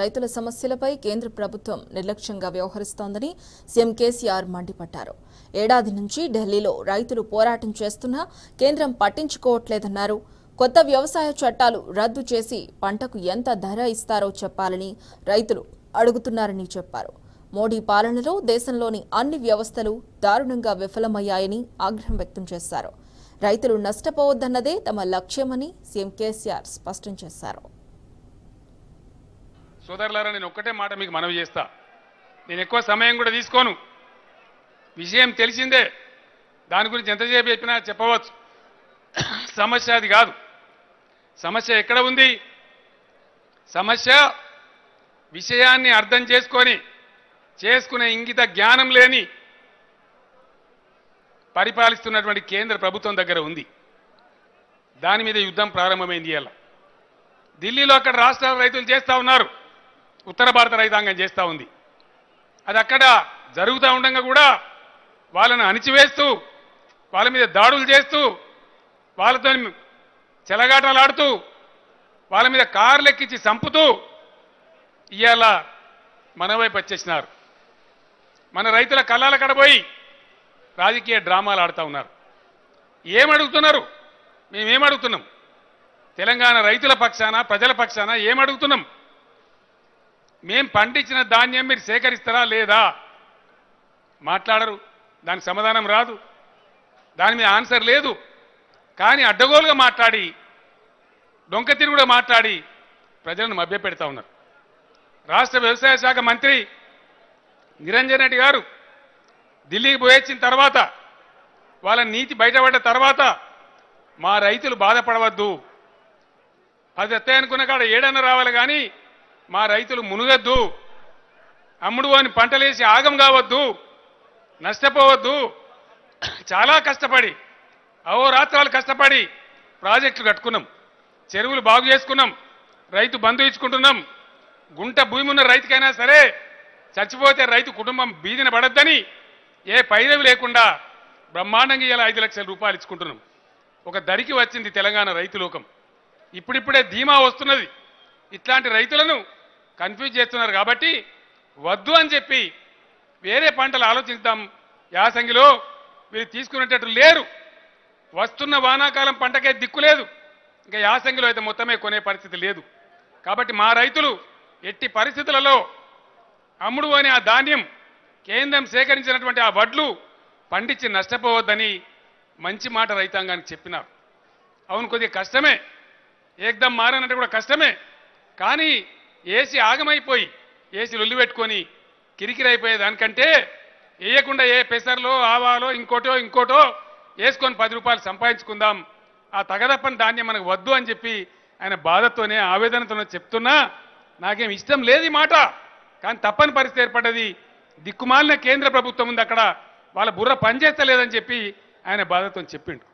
రైతుల సమస్యలపై కేంద్ర ప్రభుత్వం నిర్లక్ష్యంగా వ్యవహరిస్తోందని సీఎం కేసీఆర్ మండిపడ్డారు ఏడాది నుంచి ఢిల్లీలో రైతులు పోరాటం చేస్తున్నా కేంద్రం పట్టించుకోవట్లేదన్నారు కొత్త వ్యవసాయ చట్టాలు రద్దు చేసి పంటకు ఎంత ధర ఇస్తారో చెప్పాలని రైతులు అడుగుతున్నారని చెప్పారు మోడీ పాలనలో దేశంలోని అన్ని వ్యవస్థలు దారుణంగా విఫలమయ్యాయని ఆగ్రహం వ్యక్తం చేశారు రైతులు నష్టపోవద్దన్నదే తమ లక్ష్యమని సీఎం కేసీఆర్ స్పష్టం చేశారు సోదరులారా నేను ఒక్కటే మాట మీకు మనవి చేస్తా నేను ఎక్కువ సమయం కూడా తీసుకోను విషయం తెలిసిందే దాని గురించి ఎంతసేపు చెప్పినా చెప్పవచ్చు సమస్య అది కాదు సమస్య ఎక్కడ ఉంది సమస్య విషయాన్ని అర్థం చేసుకొని చేసుకునే ఇంగిత జ్ఞానం లేని పరిపాలిస్తున్నటువంటి కేంద్ర ప్రభుత్వం దగ్గర ఉంది దాని మీద యుద్ధం ప్రారంభమైంది ఇలా ఢిల్లీలో అక్కడ రాష్ట్రాల రైతులు చేస్తూ ఉన్నారు ఉత్తర భారత రైతాంగం చేస్తూ ఉంది అది అక్కడ జరుగుతూ ఉండగా కూడా వాళ్ళను అణిచివేస్తూ వాళ్ళ మీద దాడులు చేస్తూ వాళ్ళతో చెలగాటలాడుతూ వాళ్ళ మీద ఎక్కించి చంపుతూ ఇవాళ మన వైపు వచ్చేసినారు మన రైతుల కళ్ళాల కడబోయి రాజకీయ డ్రామాలు ఆడుతూ ఉన్నారు ఏమడుగుతున్నారు మేమేమడుగుతున్నాం తెలంగాణ రైతుల పక్షాన ప్రజల పక్షాన ఏమడుగుతున్నాం మేం పండించిన ధాన్యం మీరు సేకరిస్తారా లేదా మాట్లాడరు దానికి సమాధానం రాదు దాని మీద ఆన్సర్ లేదు కానీ అడ్డగోలుగా మాట్లాడి డొంక తిరుగుడు మాట్లాడి ప్రజలను మభ్యపెడతా ఉన్నారు రాష్ట్ర వ్యవసాయ శాఖ మంత్రి నిరంజన్ రెడ్డి గారు ఢిల్లీకి పోయొచ్చిన తర్వాత వాళ్ళ నీతి బయటపడ్డ తర్వాత మా రైతులు బాధపడవద్దు అది ఎత్తాయనుకున్న కాడ ఏడన్నా రావాలి కానీ మా రైతులు మునుగద్దు అమ్ముడు అని పంటలేసి ఆగం కావద్దు నష్టపోవద్దు చాలా కష్టపడి అహోరాత్రాలు కష్టపడి ప్రాజెక్టులు కట్టుకున్నాం చెరువులు బాగు చేసుకున్నాం రైతు బంధు ఇచ్చుకుంటున్నాం గుంట భూమి ఉన్న రైతుకైనా సరే చచ్చిపోతే రైతు కుటుంబం బీదిన పడద్దని ఏ పైరవి లేకుండా బ్రహ్మాండంగా ఇలా ఐదు లక్షల రూపాయలు ఇచ్చుకుంటున్నాం ఒక దరికి వచ్చింది తెలంగాణ రైతు లోకం ఇప్పుడిప్పుడే ధీమా వస్తున్నది ఇట్లాంటి రైతులను కన్ఫ్యూజ్ చేస్తున్నారు కాబట్టి వద్దు అని చెప్పి వేరే పంటలు ఆలోచిద్దాం యాసంగిలో వీళ్ళు తీసుకునేటట్టు లేరు వస్తున్న వానాకాలం పంటకే దిక్కు లేదు ఇంకా యాసంగిలో అయితే మొత్తమే కొనే పరిస్థితి లేదు కాబట్టి మా రైతులు ఎట్టి పరిస్థితులలో అమ్ముడు అని ఆ ధాన్యం కేంద్రం సేకరించినటువంటి ఆ వడ్లు పండించి నష్టపోవద్దని మంచి మాట రైతాంగానికి చెప్పినారు అవును కొద్దిగా కష్టమే ఏకదం మారనంటే కూడా కష్టమే కానీ ఏసీ ఆగమైపోయి ఏసీ లొల్లి పెట్టుకొని కిరికిరైపోయేదానికంటే వేయకుండా ఏ పెసర్లో ఆవాలో ఇంకోటో ఇంకోటో వేసుకొని పది రూపాయలు సంపాదించుకుందాం ఆ తగదప్పని ధాన్యం మనకు వద్దు అని చెప్పి ఆయన బాధతోనే ఆవేదనతోనే చెప్తున్నా నాకేం ఇష్టం లేదు ఈ మాట కానీ తప్పని పరిస్థితి ఏర్పడ్డది దిక్కుమాలిన కేంద్ర ప్రభుత్వం ఉంది అక్కడ వాళ్ళ బుర్ర పనిచేస్తలేదని చెప్పి ఆయన బాధతో చెప్పిండు